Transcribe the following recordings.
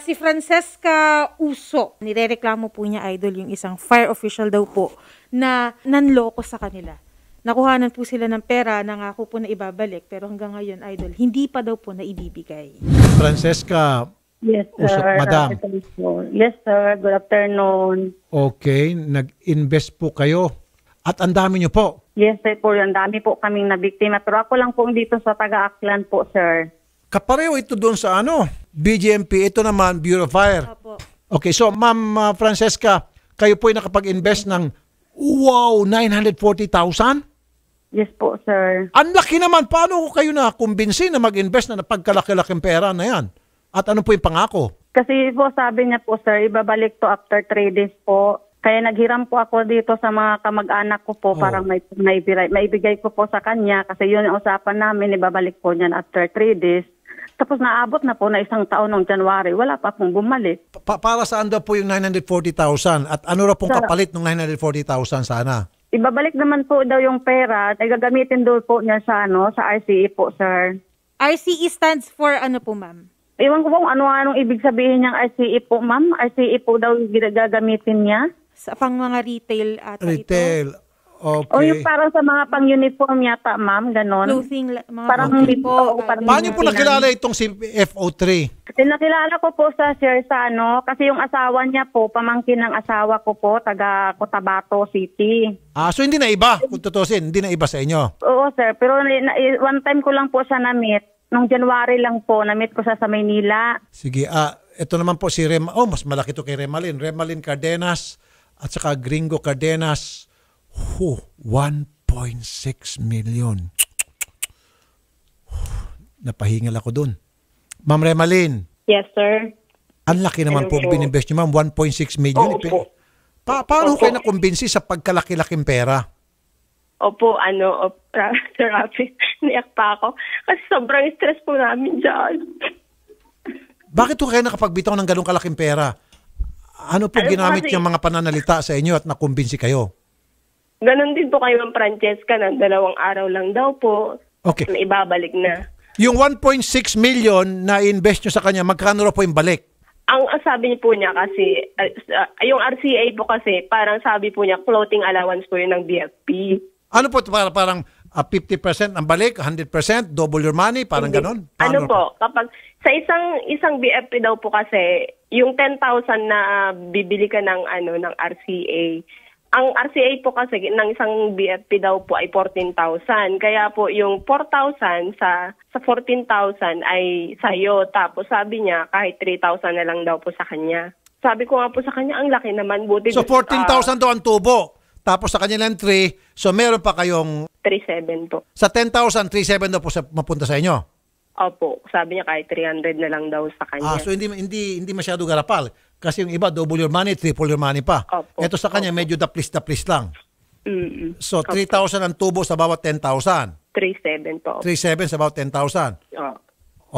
Si Francesca Uso, nirereklamo po niya idol yung isang fire official daw po na nanloko sa kanila. Nakuhanan po sila ng pera, nangako po na ibabalik, pero hanggang ngayon idol, hindi pa daw po na ibibigay. Francesca Yes, sir. Usok, madam. Yes, sir. Good afternoon. Okay. Nag-invest po kayo. At ang dami niyo po. Yes, sir po. Ang dami po kaming nabiktima. Pero ako lang po dito sa taga-Aklan po, sir. Kapareho ito doon sa ano, BGMP, ito naman Bureau of Fire. Okay, so Ma'am uh, Francesca, kayo po ay nakapag-invest ng wow, 940,000? Yes po, sir. Ang laki naman. Paano ko kayo na kumbinsi na mag-invest na napagkalaki-laking pera na yan? At ano po yung pangako? Kasi po sabi niya po, sir, ibabalik to after 3 days po. Kaya naghiram po ako dito sa mga kamag-anak ko po oh. parang may, may, maibigay ko po sa kanya kasi yun ang usapan namin, ibabalik po niyan after 3 days. Tapos naabot na po na isang taon ng January, wala pa pong bumalik. Pa- para saan daw po yung 940,000 at ano raw pong kapalit ng 940,000 sana? Ibabalik naman po daw yung pera at gagamitin daw po niya sa ano, sa RCE po, sir. RCE stands for ano po, ma'am? Iwan ko po kung ano-anong ibig sabihin niyang RCE po, ma'am. RCE po daw yung gagamitin niya. Sa pang mga retail at Retail. Okay. O yung parang sa mga pang-uniform yata, ma'am, ganon. Clothing, la- mga parang okay. po. Oo, parang Paano po nakilala itong si FO3? Kasi nakilala ko po sa sir sa ano, kasi yung asawa niya po, pamangkin ng asawa ko po, taga Cotabato City. Ah, so hindi na iba, kung tutusin, hindi na iba sa inyo? Oo sir, pero eh, one time ko lang po siya na-meet. Nung January lang po, na-meet ko siya sa Maynila. Sige, ah, ito naman po si Rem, oh, mas malaki to kay Remalin. Remalin Cardenas at saka Gringo Cardenas. 1.6 million. Napahingal ako doon. Ma'am Remaline, Yes, sir. ang laki naman po Hello. bininvest niyo ma'am, 1.6 million. Opo. Ipi- Pa- paano Opo. kayo nakumbinsi sa pagkalaki-laking pera? Opo, ano, op, ra- Sir Rafi, niyak pa ako. Kasi sobrang stress po namin dyan. Bakit po kayo nakapagbitaw ng ganong kalaking pera? Ano po Ano ginamit kasi- mga pananalita sa inyo at nakumbinsi kayo? Ganon din po kay Ma'am Francesca na dalawang araw lang daw po Okay. na ibabalik na. Yung 1.6 million na invest nyo sa kanya, magkano raw po yung balik? Ang ang sabi niya po niya kasi, uh, yung RCA po kasi, parang sabi po niya, floating allowance po yun ng BFP. Ano po, para, parang ah, 50% ang balik, 100%, double your money, parang Hindi. ganon? Ano po, kapag sa isang isang BFP daw po kasi, yung 10,000 na ah, bibili ka ng ano ng RCA, ang RCA po kasi ng isang BFP daw po ay 14,000. Kaya po yung 4,000 sa sa 14,000 ay sayo. Tapos sabi niya kahit 3,000 na lang daw po sa kanya. Sabi ko nga po sa kanya, ang laki naman. Buti So 14,000 uh, ah, daw ang tubo. Tapos sa kanya lang 3. So meron pa kayong... 3,700 po. Sa 10,000, 3,700 daw po sa, mapunta sa inyo? Opo, sabi niya kahit 300 na lang daw sa kanya. Ah, so hindi hindi hindi masyado garapal. Kasi yung iba, double your money, triple your money pa. Opo. Ito sa kanya, Opo. medyo daplis-daplis lang. Mm-mm. So, 3,000 ang tubo sa bawat 10,000. 3,700 po. 3,7 sa bawat 10,000. Oh.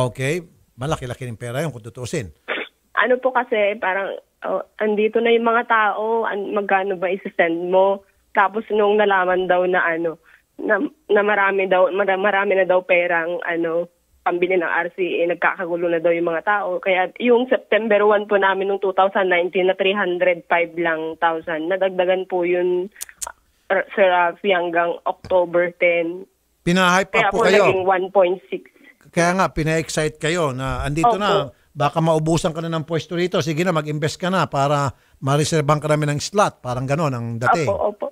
Okay. Malaki-laki ng pera yun kung tutusin. Ano po kasi, parang, oh, andito na yung mga tao, an- magkano ba isi-send mo? Tapos nung nalaman daw na ano, na, na marami daw, mar- marami na daw perang ano, pambili ng RCA, eh, nagkakagulo na daw yung mga tao. Kaya yung September 1 po namin noong 2019 na 305 lang thousand, nadagdagan po yun uh, sa Rafi hanggang October 10. Pinahype pa Kaya po, po kayo. naging 1.6. Kaya nga, pina-excite kayo na andito Opo. na, baka maubusan ka na ng pwesto rito. Sige na, mag-invest ka na para ma-reservean ka namin ng slot. Parang gano'n ang dati. Opo, opo.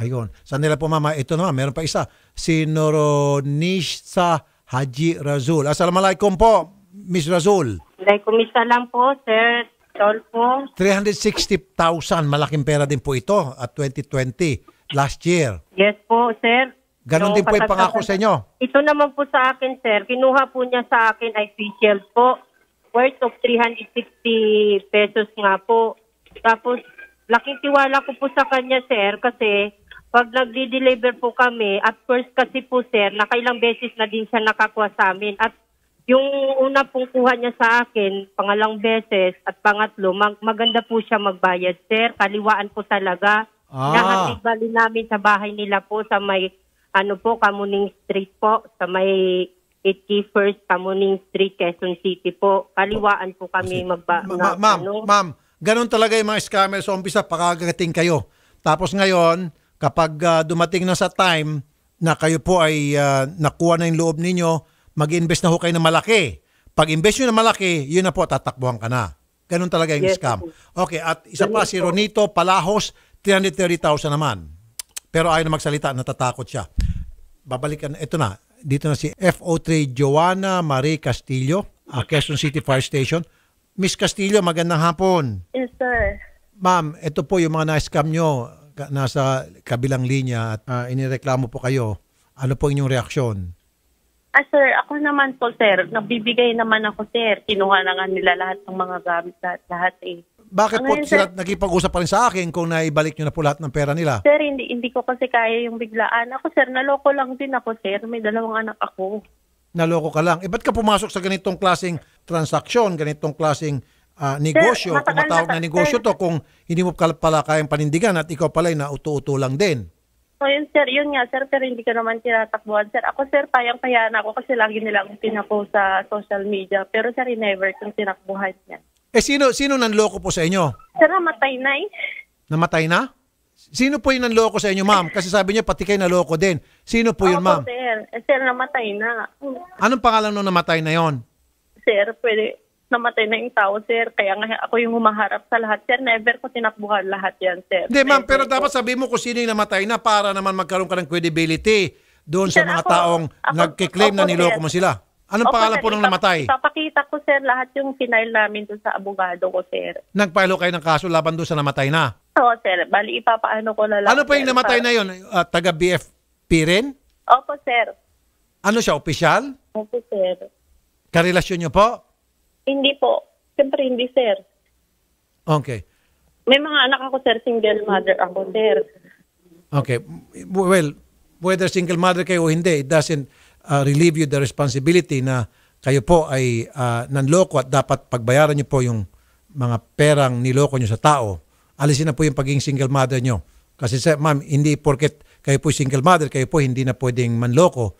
Ayun. Sa nila po mama, ito naman, meron pa isa. Si Noronisa Haji Razul. Assalamualaikum po, Miss Razul. Waalaikumsalam po, Sir Tolpo. 360,000, malaking pera din po ito at 2020, last year. Yes po, Sir. Ganon so, din po yung pangako sa inyo. Ito naman po sa akin, Sir. Kinuha po niya sa akin ay facial po. Worth of 360 pesos nga po. Tapos, laking tiwala ko po sa kanya, Sir, kasi pag nagde deliver po kami, at first kasi po sir, nakailang beses na din siya nakakuha sa amin. At yung una pong kuha niya sa akin, pangalang beses at pangatlo, mag- maganda po siya magbayad sir. Kaliwaan po talaga. Ah. Nahatid namin sa bahay nila po sa may ano po, Kamuning Street po, sa may 81st Kamuning Street, Quezon City po. Kaliwaan po kami magba... Ma- ma'am, ano. ma'am, ganun talaga yung mga scammers. So, umpisa, pakagating kayo. Tapos ngayon, kapag uh, dumating na sa time na kayo po ay uh, nakuha na yung loob ninyo, mag-invest na ho kayo ng malaki. Pag invest nyo na malaki, yun na po, tatakbuhan ka na. Ganun talaga yung yes, scam. Okay, at isa pa, si Ronito Palahos, 330,000 naman. Pero ayaw na magsalita, natatakot siya. Babalikan, ito na, dito na si FO3 Joanna Marie Castillo, uh, Quezon City Fire Station. Miss Castillo, magandang hapon. Yes, sir. Ma'am, ito po yung mga na-scam nyo nasa kabilang linya at uh, inireklamo po kayo, ano po inyong reaksyon? Ah, sir, ako naman po, sir. Nagbibigay naman ako, sir. Kinuha na nga nila lahat ng mga gamit, lahat, lahat eh. Bakit po, sila sir, sir, nakipag-usap pa rin sa akin kung naibalik nyo na po lahat ng pera nila? Sir, hindi, hindi ko kasi kaya yung biglaan. Ako, sir, naloko lang din ako, sir. May dalawang anak ako. Naloko ka lang. Eh, ba't ka pumasok sa ganitong klasing transaksyon, ganitong klasing uh, negosyo, Sir, tumatawag na negosyo sir, to kung hindi mo pala kayang panindigan at ikaw pala ay nauto-uto lang din. So yun sir, yun nga sir, pero hindi ka naman tinatakbuhan sir. Ako sir, payang-paya na ako kasi lagi nila akong pinako sa social media. Pero sir, never kong tinakbuhan niya. Eh sino, sino nanloko po sa inyo? Sir, namatay na eh. Namatay na? Sino po yung nanloko sa inyo, ma'am? Kasi sabi niya pati kayo naloko din. Sino po yun, ma'am? sir. Eh, sir, namatay na. Anong pangalan nung namatay na yon? Sir, pwede, namatay na yung tao, sir. Kaya nga ako yung humaharap sa lahat, sir. Never ko tinakbuhan lahat yan, sir. Hindi, ma'am, pero dapat sabi mo kung sino yung namatay na para naman magkaroon ka ng credibility doon sa mga ako- taong ako- nagkiklaim na niloko mo sila. Anong Opo, pangalan po ng namatay? Ipapakita ko, sir, lahat yung final namin doon sa abogado ko, sir. Nagpilo kayo ng kaso laban doon sa namatay na. Oo, sir. Bali, ipapaano ko na lang. Ano pa yung namatay na yun? yon? Ah, taga BFP rin? Opo, sir. Ano siya, opisyal? Opo, sir. Karelasyon niyo po? Hindi po. Siyempre hindi, sir. Okay. May mga anak ako, sir. Single mother ako, sir. Okay. Well, whether single mother kayo o hindi, it doesn't uh, relieve you the responsibility na kayo po ay uh, nanloko at dapat pagbayaran niyo po yung mga perang niloko niyo sa tao. Alisin na po yung pagiging single mother nyo. Kasi sa ma'am, hindi porket kayo po single mother, kayo po hindi na pwedeng manloko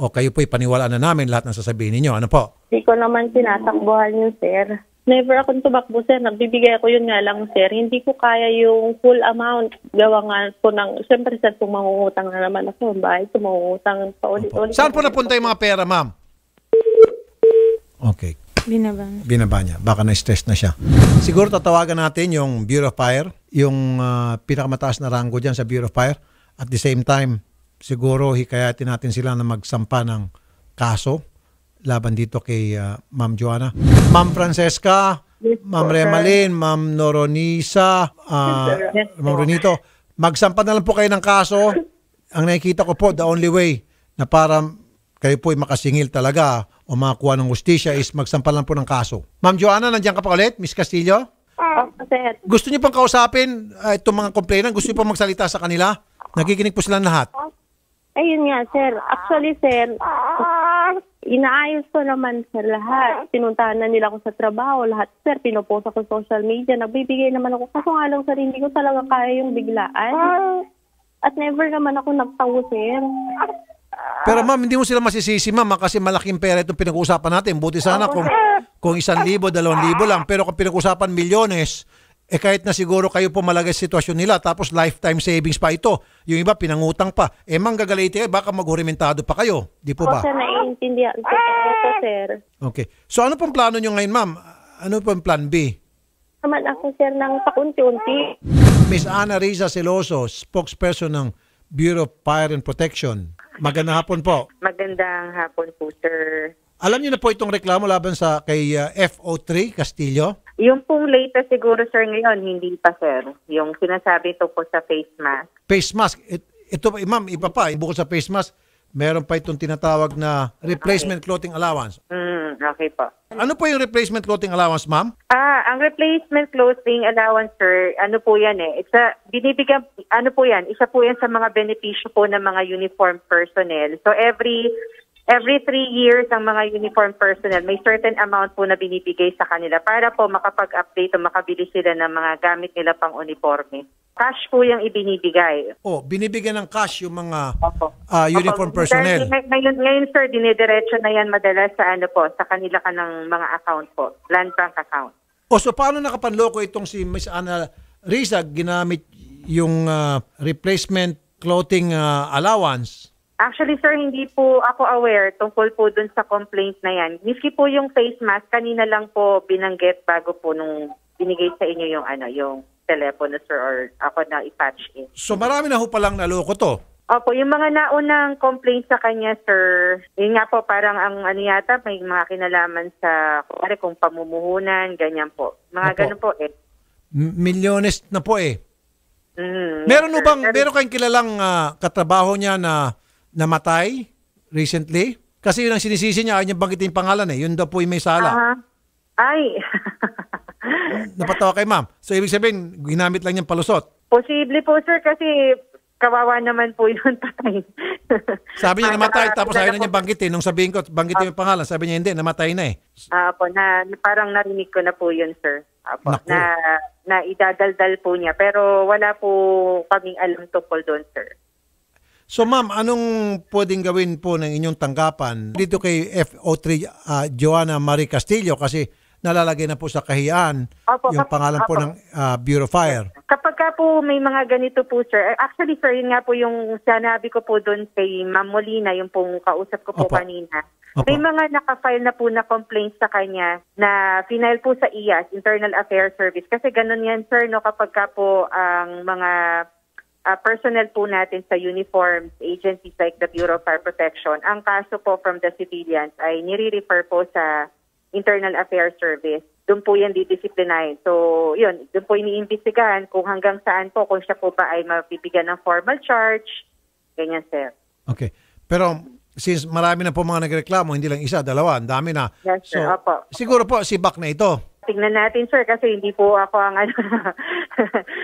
o kayo po'y paniwalaan na namin lahat ng sasabihin ninyo. Ano po? Hindi ko naman tinatakbuhan yun, sir. Never akong tumakbo, sir. Nagbibigay ako yun nga lang, sir. Hindi ko kaya yung full amount. Gawa nga po ng... Siyempre, sir, kung mangungutang na naman ako ng bahay, kung pa ulit-ulit. Saan po napunta yung mga pera, ma'am? Okay. Binaba niya. Binaba niya. Baka na-stress na siya. Siguro tatawagan natin yung Bureau of Fire, yung uh, pinakamataas na rango dyan sa Bureau of Fire. At the same time, siguro hikayatin natin sila na magsampa ng kaso laban dito kay uh, Ma'am Joanna. Ma'am Francesca, yes, Ma'am Remalin, Ma'am Noronisa, uh, yes, ah, Ma'am Ronito, magsampa na lang po kayo ng kaso. Ang nakikita ko po, the only way na para kayo po ay makasingil talaga o makakuha ng justisya is magsampa lang po ng kaso. Ma'am Joanna, nandiyan ka pa ulit? Miss Castillo? Ah, sir. Gusto niyo pang kausapin uh, itong mga complainant? Gusto niyo pang magsalita sa kanila? Nakikinig po sila lahat. Ayun nga, sir. Actually, sir, ah. inaayos ko naman sir, lahat. Pinuntahan na nila ako sa trabaho, lahat. Sir, pinopost ako sa social media. Nagbibigay naman ako. Kaso nga lang, sir, hindi ko talaga kaya yung biglaan. Ah. At never naman ako nagtawo, sir. Pero ma'am, hindi mo sila masisisi, ma'am, kasi malaking pera itong pinag-uusapan natin. Buti sana ah. kung, kung isang libo, dalawang libo lang. Pero kung pinag-uusapan milyones, eh kahit na siguro kayo po malagay sitwasyon nila tapos lifetime savings pa ito. Yung iba pinangutang pa. Eh manggagalaiti kayo baka maghurimentado pa kayo. Di po ba? Ako sir, naiintindihan ko sir. Okay. So ano pong plano nyo ngayon ma'am? Ano pong plan B? Naman ako sir ng pakunti-unti. Miss Ana Riza Celoso, spokesperson ng Bureau of Fire and Protection. Magandang hapon po. Magandang hapon po sir. Alam niyo na po itong reklamo laban sa kay uh, FO3 Castillo? Yung pong latest siguro sir ngayon, hindi pa sir. Yung sinasabi to po sa face mask. Face mask. It, ito pa, ma'am, iba pa. Bukod sa face mask, meron pa itong tinatawag na replacement okay. clothing allowance. Mm, okay po. Ano po yung replacement clothing allowance, ma'am? Ah, ang replacement clothing allowance, sir, ano po yan eh. It's a, binibigyan, ano po yan, isa po yan sa mga benepisyo po ng mga uniform personnel. So every Every three years, ang mga uniform personnel, may certain amount po na binibigay sa kanila para po makapag-update o makabili sila ng mga gamit nila pang uniforme. Cash po yung ibinibigay. Oh, binibigyan ng cash yung mga Uh, uniform Opo. personnel. Sir, ngayon, ngayon sir, dinidiretso na yan madalas sa ano po, sa kanila ka ng mga account po, land bank account. O oh, so paano nakapanloko itong si Ms. Ana Risa ginamit yung uh, replacement clothing uh, allowance Actually, sir, hindi po ako aware tungkol po dun sa complaint na yan. Miski po yung face mask, kanina lang po binanggit bago po nung binigay sa inyo yung ano, yung telepono, sir, or ako na i-patch in. So marami na ho palang naloko to? Opo, yung mga naunang complaint sa kanya, sir, yun nga po, parang ang ano yata, may mga kinalaman sa, pare, kung pamumuhunan, ganyan po. Mga Opo. ganun po eh. milyones na po eh. Mm, meron sir, bang, meron kayong kilalang uh, katrabaho niya na namatay recently? Kasi yun ang sinisisi niya, ayaw niya banggitin yung pangalan eh. Yun daw po yung may sala. Ah, Ay, Napatawa kay ma'am. So ibig sabihin, ginamit lang niyang palusot. posible po sir kasi kawawa naman po yun patay. Sabi niya namatay, tapos ayaw na niya banggitin. Nung sabihin ko, banggitin yung pangalan. Sabi niya, hindi, namatay na eh. Ah, po, na, parang narinig ko na po yun sir. Apo, na, na idadaldal po niya. Pero wala po kaming alam tungkol doon sir. So ma'am, anong pwedeng gawin po ng inyong tanggapan dito kay FO3 uh, ah, Joanna Marie Castillo kasi nalalagay na po sa kahiyan opo, yung pangalan opo. po ng uh, Bureau Fire. Kapag ka po may mga ganito po sir, actually sir, yun nga po yung sanabi ko po doon kay Ma'am Molina, yung pong kausap ko po opo. kanina. Opo. May mga nakafile na po na complaints sa kanya na final po sa IAS, Internal Affairs Service. Kasi ganun yan sir, no, kapag ka po ang mga uh, personnel po natin sa uniforms agencies like the Bureau of Fire Protection. Ang kaso po from the civilians ay nire-refer po sa Internal Affairs Service. Doon po yan didisiplinahin. So, yun, doon po iniimbestigahan kung hanggang saan po, kung siya po ba ay mapibigyan ng formal charge. Ganyan, sir. Okay. Pero since marami na po mga nagreklamo, hindi lang isa, dalawa, ang dami na. Yes, sir. So, Opo. Siguro po, si sibak na ito. Tingnan natin, sir, kasi hindi po ako ang ano.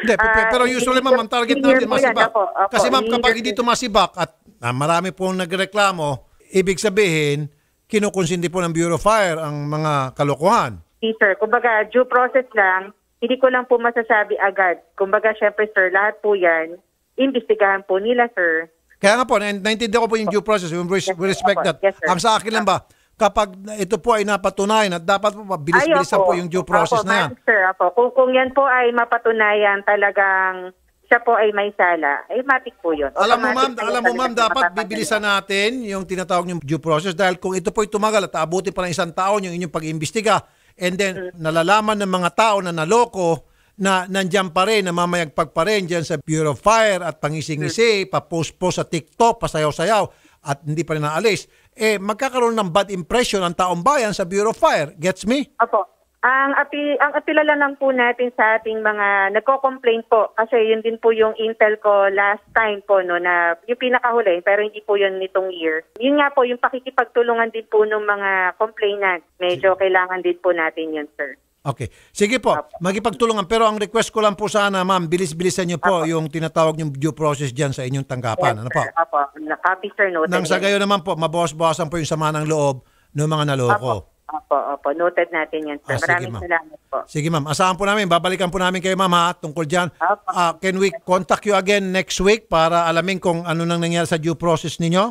hindi, uh, pero ah, usually, ma'am, ang target natin masibak. Ako, ako, kasi, ma'am, kapag hindi masibak at ah, marami pong nagreklamo, ibig sabihin, kinukonsindi po ng Bureau of Fire ang mga kalokohan. Hindi, sir. Kumbaga, due process lang, hindi ko lang po masasabi agad. Kumbaga, syempre, sir, lahat po yan, investigahan po nila, sir. Kaya nga po, naintindihan ko po yung due process. We respect yes, that. Yes, sir. ang sa akin lang ba, kapag ito po ay napatunayan at dapat po bilis-bilisan po yung due process Apo, na yan. Sir, ako. Kung, kung yan po ay mapatunayan talagang siya po ay may sala, ay matik po yun. Alam mo ma'am, alam mo ma'am, dapat bibilisan natin yung tinatawag yung due process dahil kung ito po ay tumagal at abuti pa ng isang taon yung inyong pag-imbestiga and then hmm. nalalaman ng mga tao na naloko na nandiyan pa rin, namamayagpag pa rin dyan sa Bureau of Fire at pangising-ngisi, hmm. pa post sa TikTok, pasayaw-sayaw at hindi pa rin naalis eh magkakaroon ng bad impression ang taong bayan sa Bureau of Fire. Gets me? Opo. Ang api ang apilala lang po natin sa ating mga nagko-complain po kasi yun din po yung intel ko last time po no na yung pinakahuli pero hindi po yun nitong year. Yun nga po yung pakikipagtulungan din po ng mga complainant. Medyo kailangan din po natin yun, sir. Okay. Sige po, magipagtulungan. Pero ang request ko lang po sana, ma'am, bilis-bilisan niyo po Apo. yung tinatawag niyong due process dyan sa inyong tanggapan. Yes, ano po? Sir, Apo. Copy, sir. Noted. Nang sa gayo naman po, mabawas-bawasan po yung sama ng loob ng mga naloko. Apo. Opo, opo. Noted natin yan, sir. Ah, Maraming sige, salamat po. Sige, ma'am. Asahan po namin. Babalikan po namin kayo, ma'am, ha, tungkol dyan. Uh, can we contact you again next week para alamin kung ano nang nangyari sa due process ninyo?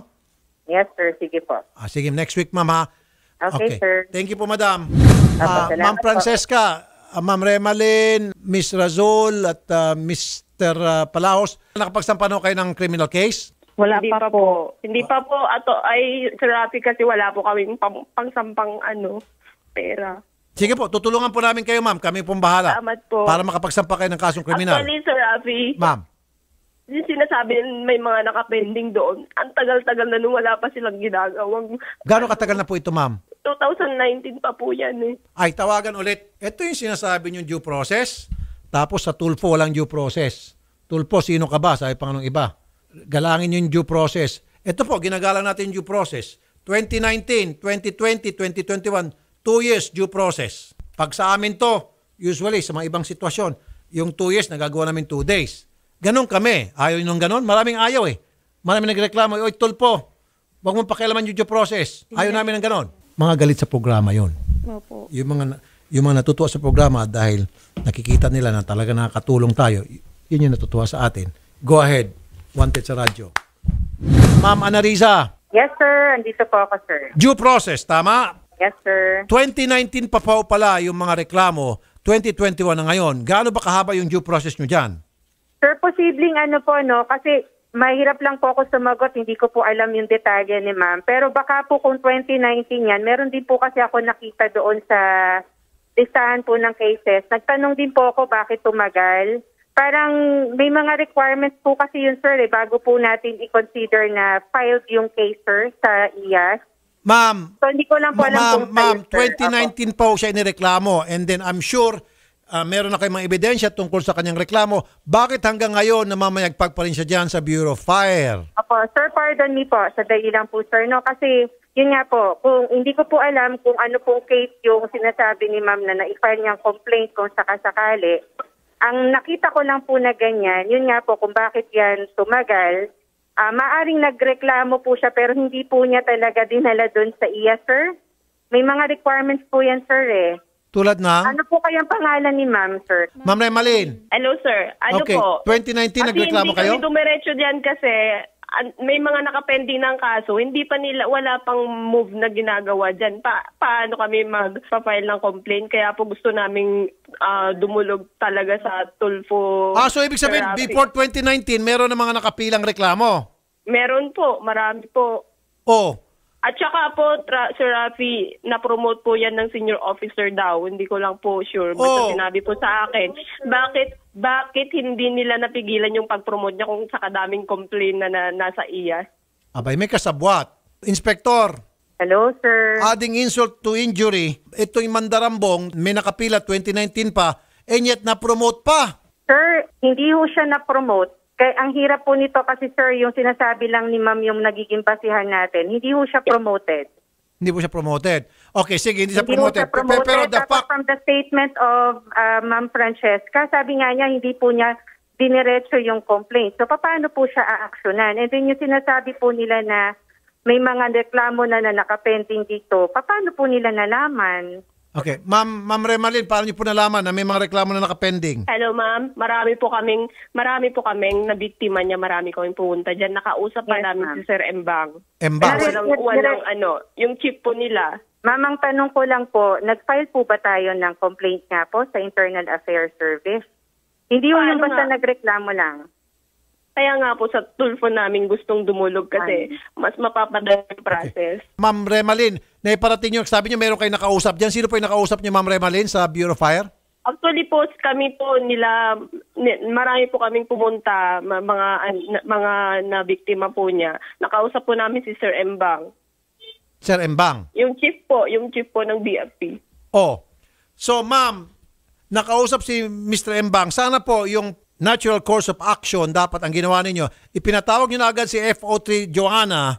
Yes, sir. Sige po. Ah, sige, next week, ma'am, ha. Okay, sir. Thank you po, madam. Ah, Ma'am Francesca, ah, Ma'am Remalyn, Miss Razol, at ah, Mr. ah, Palaos, nakapagsampan ho kayo ng criminal case? Wala hindi pa, po. Hindi pa po. Ato ay Sir kasi wala po kaming pangsampang ano, pera. Sige po, tutulungan po namin kayo, ma'am. Kami pong bahala. Salamat po. Para makapagsampa kayo ng kasong kriminal. Actually, Sir Rafi, Ma'am. yung sinasabi may mga nakapending doon, ang tagal-tagal na nung wala pa silang ginagawang Gano'ng katagal na po ito, ma'am? 2019 pa po yan eh. Ay, tawagan ulit. Ito yung sinasabi yung due process. Tapos sa Tulfo, walang due process. Tulfo, sino ka ba? Sabi pang iba. Galangin yung due process. Ito po, ginagalang natin due process. 2019, 2020, 2021, 2 years due process. Pag sa amin to, usually sa mga ibang sitwasyon, yung 2 years, nagagawa namin 2 days. Ganon kami. Ayaw nung ganon. Maraming ayaw eh. Maraming nagreklamo, oy Tulfo, Huwag mo pakialaman yung due process. Ayaw namin ng ganon mga galit sa programa yon. Opo. Yung mga yung mga natutuwa sa programa dahil nakikita nila na talaga nakakatulong tayo, yun yung natutuwa sa atin. Go ahead, wanted sa radyo. Ma'am Anarisa. Yes, sir. Andito po ako, sir. Due process, tama? Yes, sir. 2019 pa po pala yung mga reklamo. 2021 na ngayon. Gaano ba kahaba yung due process nyo dyan? Sir, posibleng ano po, no? Kasi Mahirap lang po ako sumagot, hindi ko po alam yung detalye ni ma'am. Pero baka po kung 2019 yan, meron din po kasi ako nakita doon sa listahan po ng cases. Nagtanong din po ako bakit tumagal. Parang may mga requirements po kasi yun sir eh, bago po natin i-consider na filed yung case sir sa IAS. Ma'am, so, hindi ko lang po ma alam ma'am, kung ma'am, 2019 po siya inireklamo and then I'm sure uh, meron na kayong mga ebidensya tungkol sa kanyang reklamo. Bakit hanggang ngayon namamayagpag pa rin siya dyan sa Bureau of Fire? Opo, sir, pardon me po. Sa lang po, sir, no? Kasi, yun nga po, kung hindi ko po alam kung ano pong case yung sinasabi ni ma'am na na-file niyang complaint kung sakasakali. Ang nakita ko lang po na ganyan, yun nga po kung bakit yan tumagal, uh, maaring nagreklamo po siya pero hindi po niya talaga dinala doon sa iya, sir. May mga requirements po yan, sir, eh. Tulad ng? Ano po kaya ang pangalan ni ma'am, sir? Ma'am Remaline. Hello, sir. Ano okay. po? 2019, At nagreklamo kayo? Hindi kami dumiretso diyan kasi may mga nakapending ng kaso, hindi pa nila, wala pang move na ginagawa dyan. Pa, paano kami magpa-file ng complaint? Kaya po gusto naming uh, dumulog talaga sa Tulfo. Ah, so ibig sabihin, therapy. before 2019, meron na mga nakapilang reklamo? Meron po, marami po. Oh, at saka po, tra- Sir Rafi, na-promote po yan ng senior officer daw. Hindi ko lang po sure. Basta Oo. Oh. sinabi po sa akin. Bakit bakit hindi nila napigilan yung pag-promote niya kung sa kadaming complaint na, na nasa iya? Abay, may kasabwat. Inspector, Hello, sir. adding insult to injury, ito yung Mandarambong, may nakapila 2019 pa, and yet na-promote pa. Sir, hindi ho siya na-promote kaya ang hirap po nito kasi sir, yung sinasabi lang ni ma'am yung nagiging basihan natin, hindi po siya promoted. Hindi po siya promoted. Okay, sige, hindi, hindi siya promoted. Siya promoted pero, pero the fact... From the statement of uh, Ma'am Francesca, sabi nga niya hindi po niya diniretso yung complaint. So paano po siya aaksyonan? And then yung sinasabi po nila na may mga reklamo na na nakapending dito, paano po nila nalaman? Okay. Ma'am, Ma'am Remalin, paano niyo po nalaman na may mga reklamo na naka-pending? Hello ma'am, marami po kaming marami po kaming nabiktima niya, marami kaming pumunta diyan. Nakausap pa Yes, namin si Sir Embang. Embang. Yes, Walang walang ano, yung chief po nila. Ma'am, ang tanong ko lang po, nag-file po ba tayo ng complaint nga po sa Internal Affairs Service? Hindi yun ah, yung ano basta nagreklamo lang. Kaya nga po sa tulfo namin gustong dumulog kasi mas mapapadali yung process. Ma'am Remalin, naiparating yung sabi niyo meron kayo nakausap diyan. Sino po yung nakausap niyo Ma'am Remalin sa Bureau of Fire? Actually po kami po nila marami po kaming pumunta mga mga na biktima po niya. Nakausap po namin si Sir Embang. Sir Embang. Yung chief po, yung chief po ng BFP. Oh. So ma'am, nakausap si Mr. Embang. Sana po yung natural course of action dapat ang ginawa ninyo. Ipinatawag nyo na agad si FO3 Joanna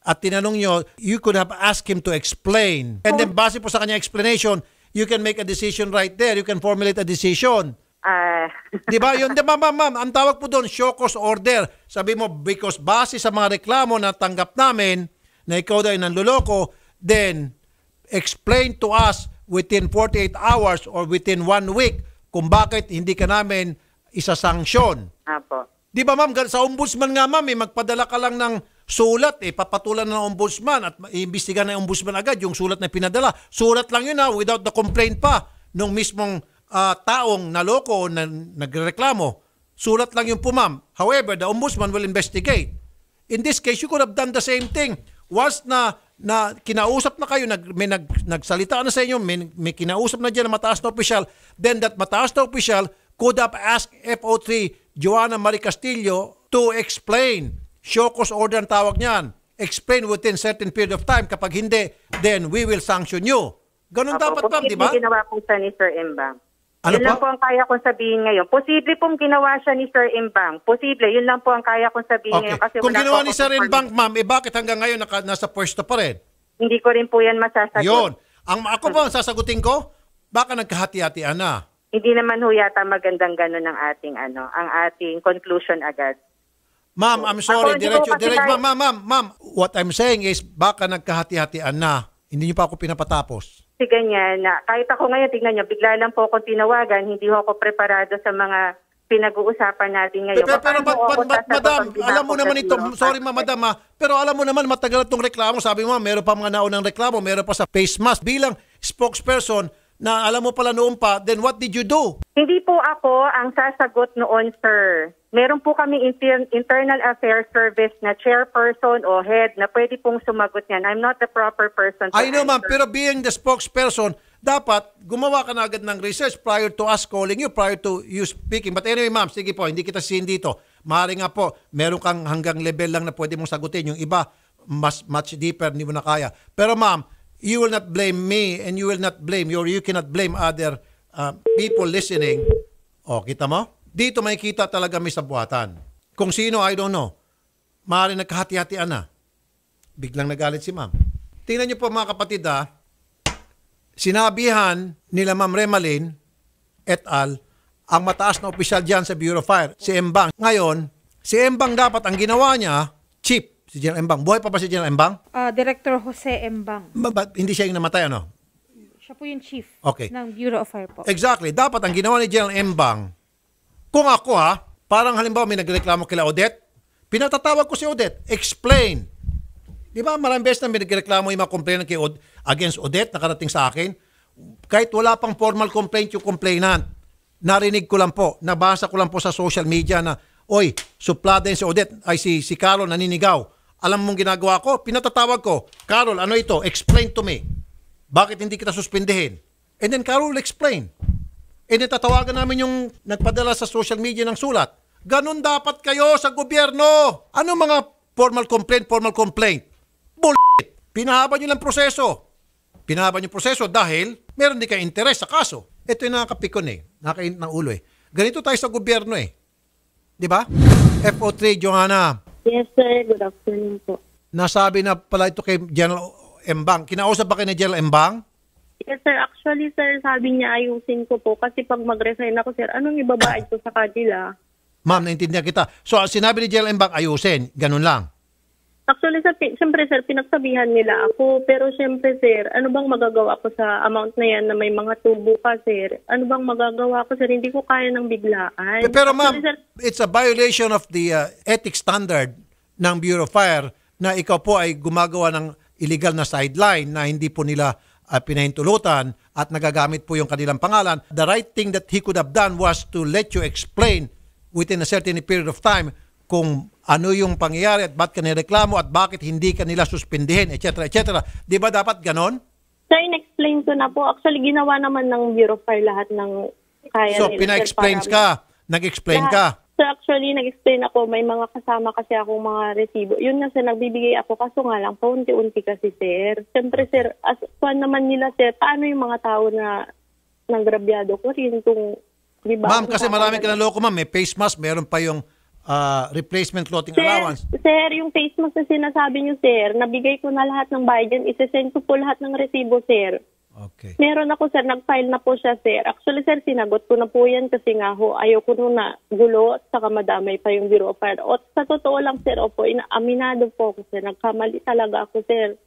at tinanong nyo, you could have asked him to explain. And then base po sa kanya explanation, you can make a decision right there. You can formulate a decision. Uh... di ba? Yun, di ba, ma'am, ma'am? Ang tawag po doon, show cause order. Sabi mo, because base sa mga reklamo na tanggap namin, na ikaw daw ay nanluloko, then explain to us within 48 hours or within one week kung bakit hindi ka namin isasanksyon. Apo. Di ba ma'am, sa ombudsman nga ma'am, eh, magpadala ka lang ng sulat, eh, papatulan ng ombudsman at iimbestigan ng ombudsman agad yung sulat na pinadala. Sulat lang yun ha, without the complaint pa nung mismong uh, taong naloko o na, nagreklamo. Sulat lang yun po ma'am. However, the ombudsman will investigate. In this case, you could have done the same thing. Once na na kinausap na kayo, nag, may nag, nagsalita na sa inyo, may, may kinausap na dyan na mataas na opisyal, then that mataas na opisyal could have asked FO3 Joanna Marie Castillo to explain. Show cause order ang tawag niyan. Explain within certain period of time. Kapag hindi, then we will sanction you. Ganun Apo, dapat, ma'am, di ba? ginawa po siya ni Sir Embang. Ano yun pa? lang po ang kaya kong sabihin ngayon. Posible pong ginawa siya ni Sir Imbang. Posible, yun lang po ang kaya kong sabihin okay. ngayon. Kasi Kung ginawa ni Sir Imbang, ma'am, eh bakit hanggang ngayon naka, nasa pwesto pa rin? Hindi ko rin po yan masasagot. Yun. Ang, ako po ang sasagutin ko? Baka nagkahati-hatian na hindi naman ho yata magandang ganun ang ating ano, ang ating conclusion agad. Ma'am, I'm sorry. Ako, diretso, diretso. Ma'am, ma'am, ma'am, ma'am. What I'm saying is, baka nagkahati-hatian na. Hindi niyo pa ako pinapatapos. Si ganyan na. Kahit ako ngayon, tingnan niyo, bigla lang po ako tinawagan. Hindi ho ako preparado sa mga pinag-uusapan natin ngayon. Pero, pero, pero ba, ba, madam, alam mo naman ito. Sorry ma'am, madam ha. Ah. Pero alam mo naman, matagal itong reklamo. Sabi mo, meron pa mga naunang reklamo. Meron pa sa face mask. Bilang spokesperson, na alam mo pala noon pa, then what did you do? Hindi po ako ang sasagot noon, sir. Meron po kami inter- internal affairs service na chairperson o head na pwede pong sumagot niyan. I'm not the proper person. I know, ma'am, pero being the spokesperson, dapat gumawa ka na agad ng research prior to us calling you, prior to you speaking. But anyway, ma'am, sige po, hindi kita sin dito. Maaari nga po, meron kang hanggang level lang na pwede mong sagutin. Yung iba, mas much deeper, hindi mo na kaya. Pero ma'am, you will not blame me and you will not blame your you cannot blame other uh, people listening. O, oh, kita mo? Dito may kita talaga may sabuatan. Kung sino, I don't know. Maaari nagkahati-hatian na. Biglang nagalit si ma'am. Tingnan niyo po mga kapatid ha, ah. sinabihan nila ma'am Remalin et al. ang mataas na opisyal dyan sa Bureau of Fire, si Embang. Ngayon, si Embang dapat ang ginawa niya, chief. Si General Embang. Buhay pa ba si General Embang? Ah, Director Jose Embang. Ba- ba- hindi siya yung namatay, ano? Siya po yung chief Okay. ng Bureau of Fire po. Exactly. Dapat ang ginawa ni General Embang, kung ako ha, parang halimbawa may nagreklamo kila Odette, pinatatawag ko si Odette, explain. Di ba maraming beses na may nagreklamo yung mga complainant kay Od- against Odette karating sa akin, kahit wala pang formal complaint yung complainant, narinig ko lang po, nabasa ko lang po sa social media na, oy, suplada yun si Odette, ay si, si Carlo naninigaw. Alam mong ginagawa ko? Pinatatawag ko, Carol, ano ito? Explain to me. Bakit hindi kita suspindihin? And then Carol will explain. And then tatawagan namin yung nagpadala sa social media ng sulat. Ganun dapat kayo sa gobyerno. Ano mga formal complaint, formal complaint? Bullshit. Pinahaba nyo lang proseso. Pinahaba nyo proseso dahil meron din kayo interes sa kaso. Ito yung nakakapikon eh. Nakakainit ng ulo eh. Ganito tayo sa gobyerno eh. Di ba? FO3, Johanna, Yes, sir. Good afternoon po. Nasabi na pala ito kay General Embang. Kinausap ba kayo ni General Embang? Yes, sir. Actually, sir, sabi niya ayusin ko po kasi pag mag-resign ako, sir, anong ibabayad ko sa kanila? Ma'am, naintindihan kita. So, sinabi ni General Embang, ayusin. Ganun lang. Actually, sir, siyempre, sir, pinagsabihan nila ako. Pero siyempre, sir, ano bang magagawa ko sa amount na yan na may mga tubo pa, sir? Ano bang magagawa ko, sir? Hindi ko kaya ng biglaan. Pero ma'am, it's a violation of the uh, ethics standard ng Bureau of Fire na ikaw po ay gumagawa ng illegal na sideline na hindi po nila uh, pinahintulutan at nagagamit po yung kanilang pangalan. The right thing that he could have done was to let you explain within a certain period of time kung ano yung pangyayari at bakit ba't reklamo at bakit hindi kanila suspindihin, etc. etc. Di ba dapat ganon? Sir, in-explain ko na po. Actually, ginawa naman ng Bureau of Fire lahat ng kaya so, nila. So, pina-explain ka? Nag-explain ka? So, actually, nag-explain ako. May mga kasama kasi akong mga resibo. Yun nga, sir, nagbibigay ako. Kaso nga lang, paunti-unti kasi, sir. Siyempre, sir, as one naman nila, sir, paano yung mga tao na nanggrabyado ko rin kung Diba? Ma'am, kasi marami ka na loko, ma'am. May face mask, meron pa yung uh, replacement clothing sir, allowance. Sir, yung face mask na sinasabi niyo, sir, nabigay ko na lahat ng bayad yan. Isesend ko po lahat ng resibo, sir. Okay. Meron ako, sir. Nag-file na po siya, sir. Actually, sir, sinagot ko na po yan kasi nga ho, ayoko nung na gulo at saka madamay pa yung Bureau of Fire. O, sa totoo lang, sir, opo, ina aminado po ako, sir. Nagkamali talaga ako, sir.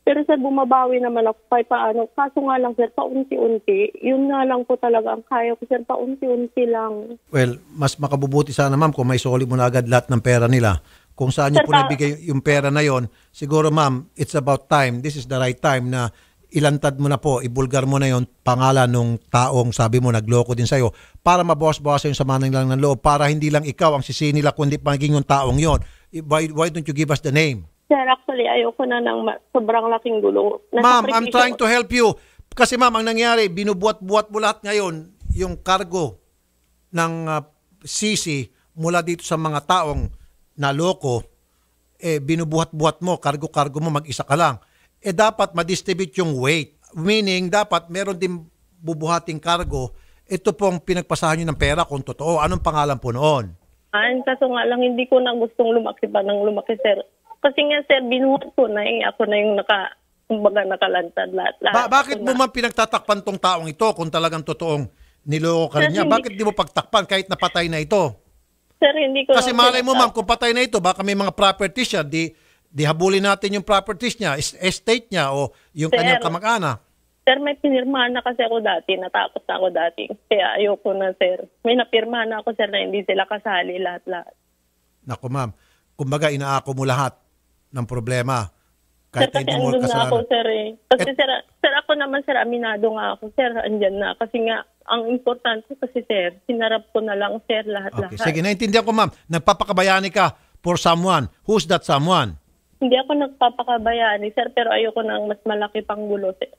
Pero sir, bumabawi naman ako kahit paano. Kaso nga lang sir, paunti-unti. Yun nga lang po talaga ang kaya ko sir, paunti-unti lang. Well, mas makabubuti sana ma'am kung may soli mo na agad lahat ng pera nila. Kung saan niyo po nabigay yung pera na yon, siguro ma'am, it's about time. This is the right time na ilantad mo na po, ibulgar mo na yon pangalan nung taong sabi mo nagloko din sa'yo para mabawas-bawas yung sama nilang ng loob, para hindi lang ikaw ang sisi nila, kundi maging yung taong yon. Why, why don't you give us the name? Sir, actually, ayoko na ng ma- sobrang laking gulo. Ma'am, I'm trying to help you. Kasi ma'am, ang nangyari, binubuhat-buhat mo lahat ngayon yung cargo ng ah, sisi mula dito sa mga taong naloko, eh, binubuhat-buhat mo, cargo-cargo mo, mag-isa ka lang. Eh, dapat madistribute yung weight. Meaning, dapat meron din bubuhating cargo. Ito pong pinagpasahan nyo ng pera kung totoo. Anong pangalan po noon? Ah, An, kaso nga lang hindi ko na gustong lumaki pa ng lumaki, sir. Kasi nga sir, binuhat ko na eh. Ako na yung naka, kumbaga nakalantad lahat. lahat. Ba- bakit mo man pinagtatakpan tong taong ito kung talagang totoong niloko ka rin niya? Bakit di mo pagtakpan kahit napatay na ito? Sir, hindi ko Kasi malay mo ma'am, kung patay na ito, baka may mga properties siya, di, di habulin natin yung properties niya, es- estate niya o yung Sir. kanyang kamag ana Sir, may pinirmahan na kasi ako dati. Natakot na ako dati. Kaya ayoko na, sir. May napirmahan na ako, sir, na hindi sila kasali lahat-lahat. Naku ma'am, kumbaga inaako mo lahat ng problema. Kahit sir, kasi mo andun nga ako, sir eh. Kasi Et, sir, sir, ako naman sir, aminado nga ako, sir, andyan na. Kasi nga, ang importante kasi sir, sinarap ko na lang sir lahat-lahat. Okay, sige, naintindihan ko ma'am. Nagpapakabayani ka for someone. Who's that someone? Hindi ako nagpapakabayani sir, pero ayoko ng mas malaki pang gulo sir.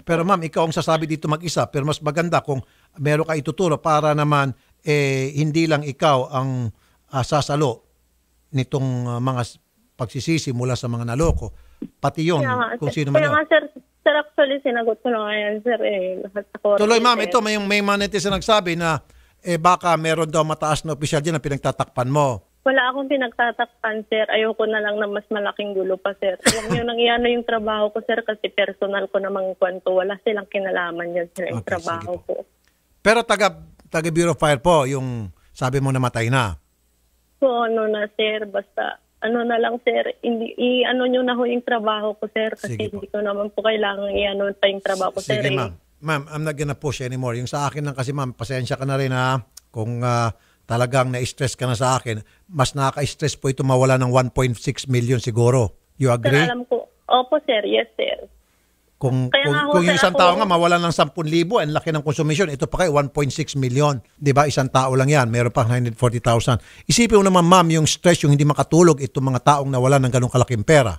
Pero ma'am, ikaw ang sasabi dito mag-isa. Pero mas maganda kung meron ka ituturo para naman eh, hindi lang ikaw ang uh, sasalo nitong uh, mga pagsisisi mula sa mga naloko. Pati yon kaya, kung sino man Kaya yun. nga sir, sir actually sinagot ko na ngayon sir eh. Lahat ako Tuloy ma'am, eh. ito may, may manetis na nagsabi na eh baka meron daw mataas na official dyan na pinagtatakpan mo. Wala akong pinagtatakpan, sir. Ayoko na lang na mas malaking gulo pa, sir. Huwag niyo nang iyan yung trabaho ko, sir, kasi personal ko namang kwento. Wala silang kinalaman yan, sir, yung Okay, trabaho ko. Pero taga, taga Bureau of Fire po, yung sabi mo namatay na. So, ano na, sir, basta ano na lang sir, hindi, i-ano nyo na ho yung trabaho ko sir kasi Sige hindi ko naman po kailangan i-ano pa yung trabaho ko sir. Sige eh. ma'am. I'm not gonna push anymore. Yung sa akin lang kasi ma'am, pasensya ka na rin ha. Kung ah, talagang na-stress ka na sa akin, mas nakaka-stress po ito mawala ng 1.6 million siguro. You Sir, agree? alam ko. Opo sir, yes sir. Kung, kung, kung yung sir, isang ako- tao nga mawalan ng 10,000, ang laki ng konsumisyon, ito pa kay 1.6 million. Di ba? Isang tao lang yan, meron pa 940,000. Isipin mo naman ma'am, yung stress, yung hindi makatulog, itong mga taong nawalan ng ganong kalaking pera.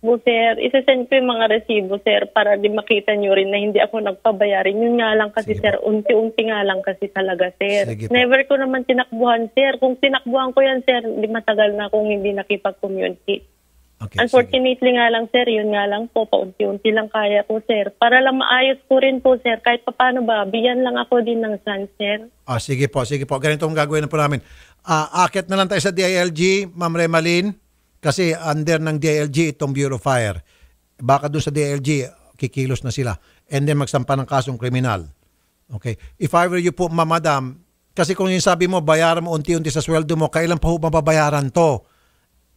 po sir, isasend ko yung mga resibo sir para di makita nyo rin na hindi ako nagpabayarin. Yun nga lang kasi sir, unti-unti nga lang kasi talaga sir. Never ko naman tinakbuhan sir. Kung tinakbuhan ko yan sir, hindi matagal na akong hindi nakipag-communicate. Okay, Unfortunately sige. nga lang sir, yun nga lang po, paunti-unti lang kaya ko sir. Para lang maayos ko rin po sir, kahit paano ba, biyan lang ako din ng chance sir. Ah, sige po, sige po. Ganito ang gagawin na po namin. Ah, akit na lang tayo sa DILG, Ma'am Remalin, kasi under ng DILG itong Bureau Fire. Baka doon sa DILG, kikilos na sila. And then magsampa ng kasong kriminal. Okay. If I were you po, Ma'am Madam, kasi kung yung sabi mo, bayaran mo unti-unti sa sweldo mo, kailan pa po mababayaran to?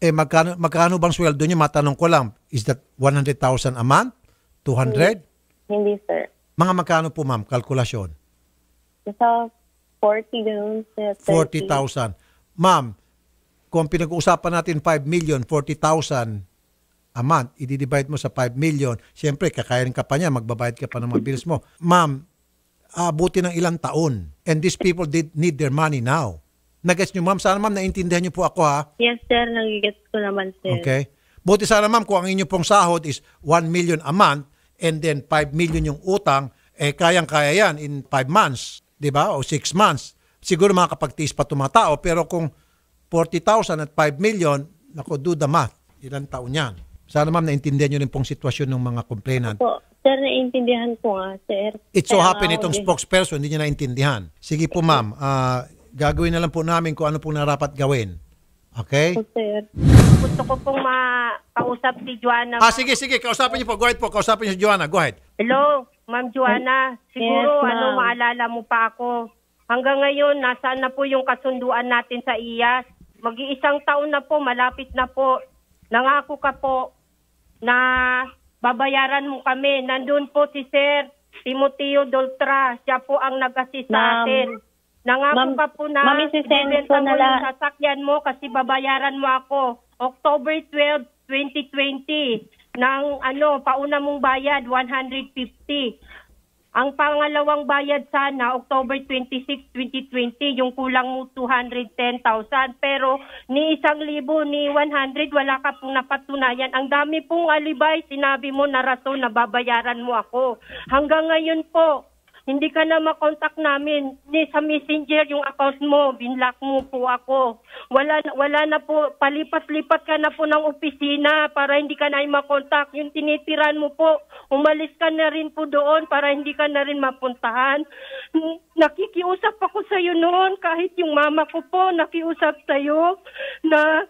eh magkano, magkano bang sweldo niya? Matanong ko lang, is that 100,000 a month? 200? Hindi, hindi sir. Mga magkano po ma'am, kalkulasyon? Sa 40 ganun 40,000. Ma'am, kung pinag-uusapan natin 5 million, 40,000 a month, i-divide mo sa 5 million, siyempre, kakayanin ka pa niya, magbabayad ka pa ng mga bills mo. Ma'am, abuti ng ilang taon. And these people did need their money now. Nagets niyo ma'am? Sana ma'am naintindihan niyo po ako ha. Yes sir, nagigets ko naman sir. Okay. Buti sana ma'am kung ang inyo pong sahod is 1 million a month and then 5 million yung utang, eh kayang-kaya yan in 5 months, di ba? O 6 months. Siguro makakapagtiis pa tumatao. Pero kung 40,000 at 5 million, nako do the math. Ilan taon yan? Sana ma'am naintindihan niyo rin pong sitwasyon ng mga complainant. Opo. Sir, naiintindihan ko nga, sir. It so Kaya happen itong spokesperson, hindi niya naiintindihan. Sige po ma'am, Ah, gagawin na lang po namin kung ano pong narapat gawin. Okay? Po, sir. Gusto ko pong makausap si Joanna. Ah, sige, sige. Kausapin niyo po. Go ahead po. Kausapin niyo si Joanna. Go ahead. Hello, Ma'am Joanna. Siguro, yes, ano, maalala mo pa ako. Hanggang ngayon, nasaan na po yung kasunduan natin sa IAS? Mag-iisang taon na po, malapit na po. Nangako ka po na babayaran mo kami. Nandun po si Sir Timoteo Doltra. Siya po ang nag-assist sa atin. Nangako Ma'am- ka po na Ma'am, isisenso ibebenta na yung sasakyan mo kasi babayaran mo ako. October 12, 2020 ng ano, pauna mong bayad 150. Ang pangalawang bayad sana October 26, 2020 yung kulang mo 210,000 pero ni isang libo ni 100 wala ka pong napatunayan. Ang dami pong alibay sinabi mo na rason na babayaran mo ako. Hanggang ngayon po hindi ka na makontakt namin ni sa messenger yung account mo. Binlock mo po ako. Wala, wala na po, palipat-lipat ka na po ng opisina para hindi ka na makontakt. Yung tinitiran mo po, umalis ka na rin po doon para hindi ka na rin mapuntahan. Nakikiusap ako sa iyo noon kahit yung mama ko po nakiusap sa iyo na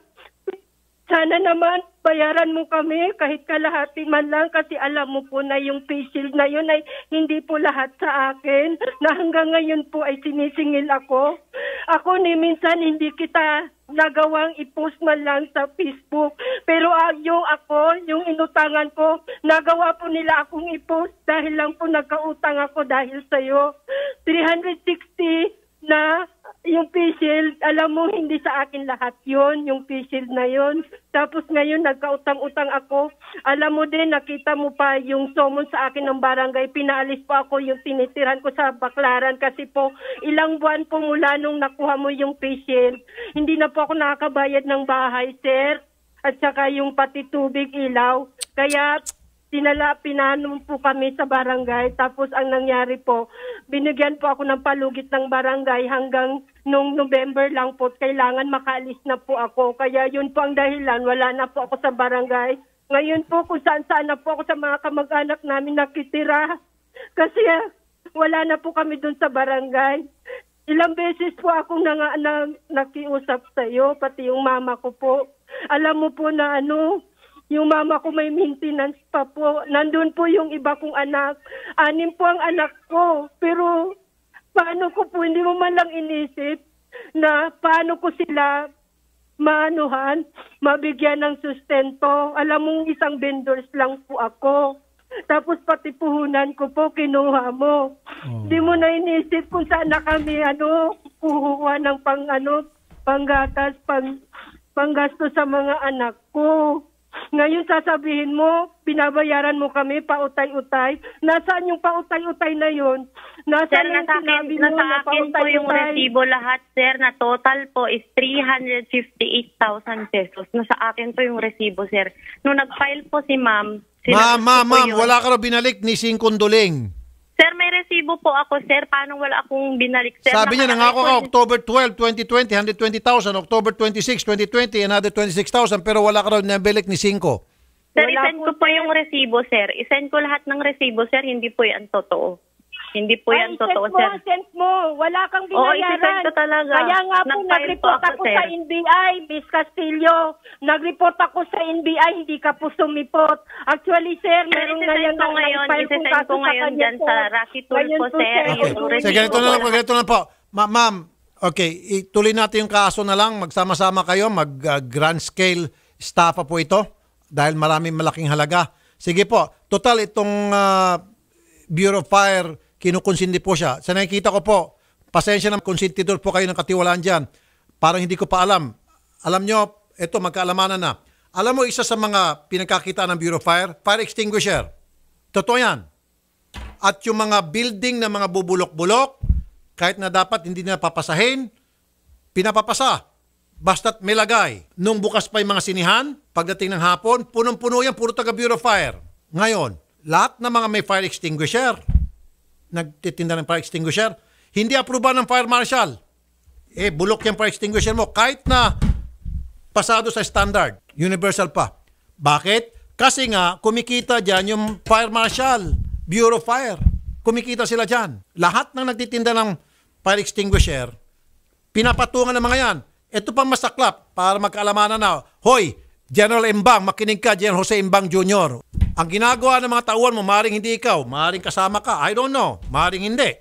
sana naman bayaran mo kami kahit kalahati man lang kasi alam mo po na yung face shield na yun ay hindi po lahat sa akin na hanggang ngayon po ay sinisingil ako. Ako ni minsan hindi kita nagawang i-post man lang sa Facebook pero uh, ako, yung inutangan ko, nagawa po nila akong i-post dahil lang po nagkautang ako dahil sa'yo. 360 na yung P-Shield, alam mo, hindi sa akin lahat yon yung P-Shield na yon Tapos ngayon, nagkautang-utang ako. Alam mo din, nakita mo pa yung summon sa akin ng barangay. Pinaalis pa ako yung tinitiran ko sa baklaran kasi po, ilang buwan po mula nung nakuha mo yung P-Shield. Hindi na po ako nakakabayad ng bahay, sir. At saka yung pati tubig, ilaw. Kaya Pinala, pinanong po kami sa barangay. Tapos ang nangyari po, binigyan po ako ng palugit ng barangay hanggang nung November lang po. Kailangan makaalis na po ako. Kaya yun po ang dahilan. Wala na po ako sa barangay. Ngayon po kung saan-saan na po ako sa mga kamag-anak namin nakitira. Kasi ah, wala na po kami dun sa barangay. Ilang beses po ako na, na, nakiusap sa iyo, pati yung mama ko po. Alam mo po na ano, yung mama ko may maintenance pa po. Nandun po yung iba kong anak. Anim po ang anak ko. Pero paano ko po, hindi mo man lang inisip na paano ko sila maanuhan, mabigyan ng sustento. Alam mong isang vendors lang po ako. Tapos pati puhunan ko po, kinuha mo. Oh. Hindi oh. mo na inisip kung saan na kami, ano, kuhuha ng pang, ano, panggatas, pang, panggasto sa mga anak ko. Ngayon sasabihin mo, pinabayaran mo kami pautay-utay. Nasaan yung pautay-utay na yon? Nasaan sir, yung nasa sinabi akin, mo nasa na akin po yung resibo lahat, sir, na total po is 358,000 pesos. Nasa akin po yung resibo, sir. Nung nag-file po si ma'am, Ma'am, ma'am, ma'am, wala ka raw binalik ni Sing Kunduling. Sir, may resibo po ako, sir. Paano wala akong binalik, sir? Sabi niya, nangako ka October 12, 2020, 120,000. October 26, 2020, another 26,000. Pero wala ka raw nabalik ni 5. Sir, isend ko po yung resibo, sir. Isend ko lahat ng resibo, sir. Hindi po yan totoo. Hindi po yan Ay, totoo, sir. Mo, sense mo. Wala kang binayaran. isi talaga. Kaya nga po, nag po report ako, ako, sa NBI, Miss Castillo. Nag-report ako sa NBI, hindi ka po sumipot. Actually, sir, meron isi-send ngayon ko na ngayon, nag-file kong send ko kaso ngayon kanya, dyan sa sir. Rocky Tool po, sir. Yung Okay. Sige, ganito na lang po, ganito na lang po. ma'am, okay, ituloy natin yung kaso na lang. Magsama-sama kayo, mag-grand uh, scale estafa po ito dahil maraming malaking halaga. Sige po, total itong ah, Bureau of Fire kinukonsindi po siya. Sa nakikita ko po, pasensya na konsintidor po kayo ng katiwalaan dyan. Parang hindi ko pa alam. Alam nyo, ito magkaalamanan na. Alam mo, isa sa mga pinagkakitaan ng Bureau of Fire, fire extinguisher. Totoo yan. At yung mga building na mga bubulok-bulok, kahit na dapat hindi na papasahin, pinapapasa. Basta't may lagay. Nung bukas pa yung mga sinihan, pagdating ng hapon, punong-puno yan, puro taga Bureau of Fire. Ngayon, lahat na mga may fire extinguisher, nagtitinda ng fire extinguisher. Hindi aproba ng fire marshal. Eh, bulok yung fire extinguisher mo kahit na pasado sa standard, universal pa. Bakit? Kasi nga, kumikita dyan yung fire marshal, Bureau of Fire. Kumikita sila dyan. Lahat ng nagtitinda ng fire extinguisher, pinapatungan ng mga yan. Ito pang masaklap para magkaalamanan na, Hoy, General Imbang, makinig ka, General Jose Imbang Jr. Ang ginagawa ng mga tauhan mo, maring hindi ikaw, maring kasama ka, I don't know, maring hindi.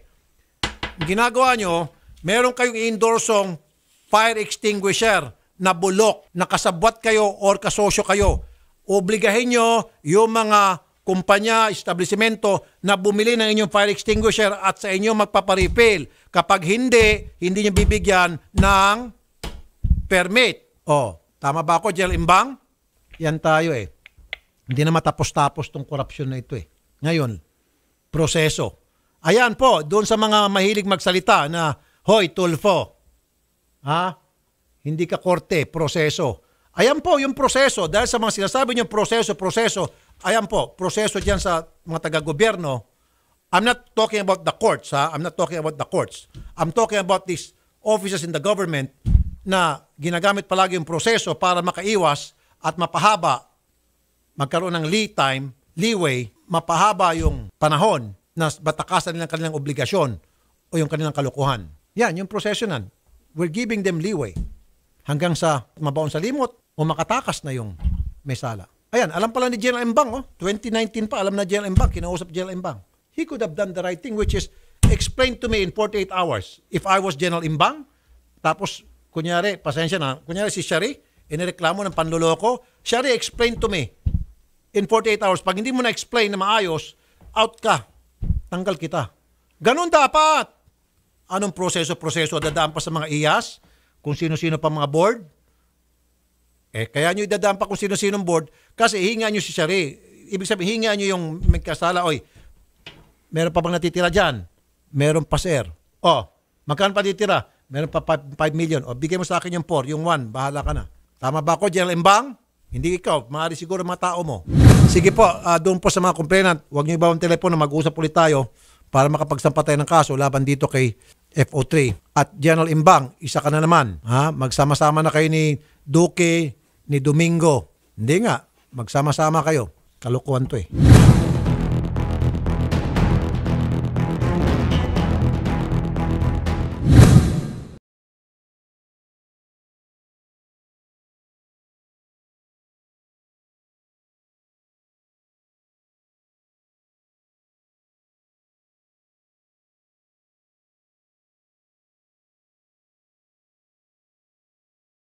Ang ginagawa nyo, meron kayong i-endorsong fire extinguisher na bulok, nakasabwat kayo or kasosyo kayo. Obligahin nyo yung mga kumpanya, establishmento na bumili ng inyong fire extinguisher at sa inyo magpaparefill. Kapag hindi, hindi nyo bibigyan ng permit. O, oh, tama ba ako, Jel Imbang? yan tayo eh. Hindi na matapos-tapos tong korupsyon na ito eh. Ngayon, proseso. Ayan po, doon sa mga mahilig magsalita na, Hoy, Tulfo, ha? Hindi ka korte, proseso. Ayan po yung proseso. Dahil sa mga sinasabi niyo, proseso, proseso. Ayan po, proseso dyan sa mga taga-gobyerno. I'm not talking about the courts, ha? I'm not talking about the courts. I'm talking about these offices in the government na ginagamit palagi yung proseso para makaiwas at mapahaba, magkaroon ng lead time, leeway, mapahaba yung panahon na batakasan nilang kanilang obligasyon o yung kanilang kalukuhan. Yan, yung proseso nan. We're giving them leeway hanggang sa mabaon sa limot o makatakas na yung may sala. Ayan, alam pala ni General Mbang, oh, 2019 pa, alam na General Mbang, kinausap General Mbang. He could have done the right thing, which is, explain to me in 48 hours if I was General Imbang, tapos, kunyari, pasensya na, kunyari si Shari, inireklamo ng panluloko, siya re-explain to me in 48 hours. Pag hindi mo na-explain na maayos, out ka. Tanggal kita. Ganun dapat. Anong proseso-proseso? Dadaan pa sa mga IAS? Kung sino-sino pa mga board? Eh, kaya nyo idadaan pa kung sino-sino board kasi hinga nyo si Shari. Ibig sabihin, hinga nyo yung magkasala. Oy, meron pa bang natitira dyan? Meron pa, sir. O, oh, magkano pa titira? Meron pa 5 million. O, oh, bigay mo sa akin yung 4, yung 1, bahala ka na. Tama ba ako, General Embang? Hindi ikaw, maaari siguro mga tao mo. Sige po, uh, doon po sa mga complainant, huwag niyo ibawang telepono, mag uusap ulit tayo para makapagsampatay ng kaso laban dito kay FO3. At General Imbang, isa ka na naman. Ha? Magsama-sama na kayo ni Duque, ni Domingo. Hindi nga, magsama-sama kayo. Kalukuhan to eh.